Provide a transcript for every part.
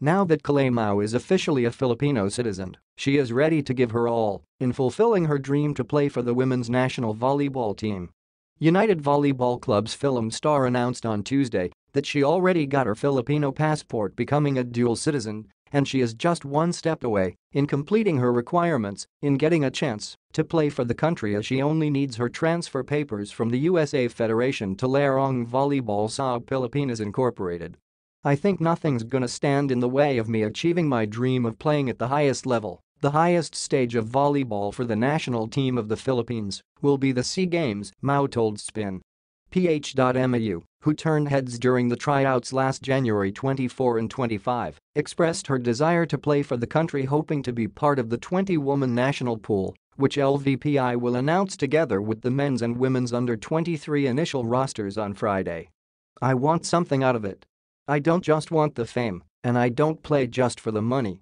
Now that Kalemau is officially a Filipino citizen, she is ready to give her all in fulfilling her dream to play for the women's national volleyball team. United Volleyball Club's film star announced on Tuesday that she already got her Filipino passport becoming a dual citizen and she is just one step away in completing her requirements in getting a chance to play for the country as she only needs her transfer papers from the USA Federation to Larong Volleyball Sa Pilipinas Incorporated I think nothing's gonna stand in the way of me achieving my dream of playing at the highest level. The highest stage of volleyball for the national team of the Philippines will be the SEA Games, Mao told Spin. PH.MAU, who turned heads during the tryouts last January 24 and 25, expressed her desire to play for the country hoping to be part of the 20-woman national pool, which LVPI will announce together with the men's and women's under-23 initial rosters on Friday. I want something out of it, I don't just want the fame, and I don't play just for the money.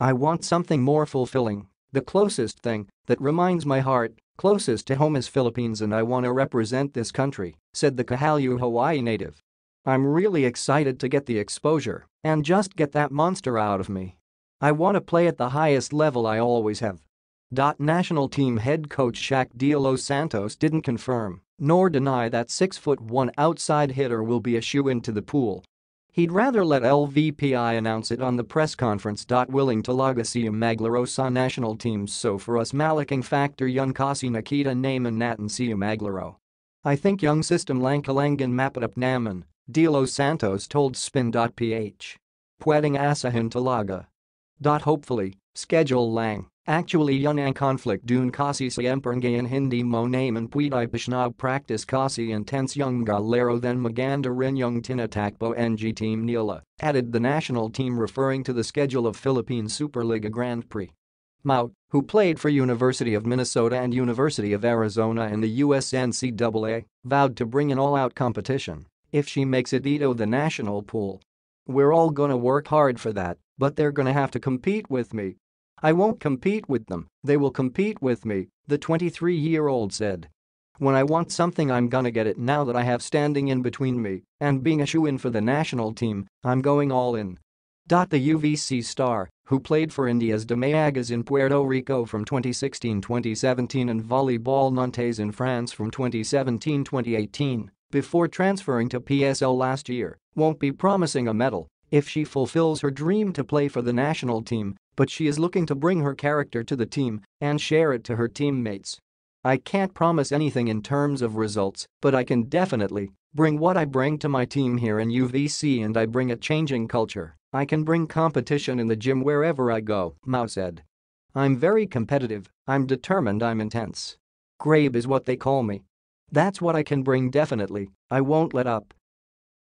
I want something more fulfilling. The closest thing that reminds my heart closest to home is Philippines and I want to represent this country, said the Kahalu Hawaii native. I'm really excited to get the exposure and just get that monster out of me. I want to play at the highest level I always have. National team head coach Shaq De Santos didn't confirm nor deny that 6-foot-1 outside hitter will be a shoe into the pool He'd rather let LVPI announce it on the press conference. Willing to a Maglaro national teams so for us Malaking Factor Young Kasi Nikita Naaman Natansia Maglaro. I think young system Lankalangan Mapadup Naman, Dilo Santos told spin.ph. Pwedeng asahin talaga. Hopefully, schedule lang. Actually Yanang conflict dun kasi siempre in hindi mo naman Puidai pishnab practice kasi intense yung galero then maganda rin yung tinatakbo ng team nila, added the national team referring to the schedule of Philippine Superliga Grand Prix. Mout, who played for University of Minnesota and University of Arizona in the US NCAA, vowed to bring an all-out competition if she makes it Ito the national pool. We're all gonna work hard for that, but they're gonna have to compete with me, I won't compete with them, they will compete with me, the 23-year-old said. When I want something I'm gonna get it now that I have standing in between me and being a shoe-in for the national team, I'm going all in. The UVC star, who played for India's Demayagas in Puerto Rico from 2016-2017 and Volleyball Nantes in France from 2017-2018, before transferring to PSL last year, won't be promising a medal if she fulfills her dream to play for the national team but she is looking to bring her character to the team and share it to her teammates. I can't promise anything in terms of results, but I can definitely bring what I bring to my team here in UVC and I bring a changing culture. I can bring competition in the gym wherever I go, Mao said. I'm very competitive, I'm determined, I'm intense. Grabe is what they call me. That's what I can bring definitely, I won't let up.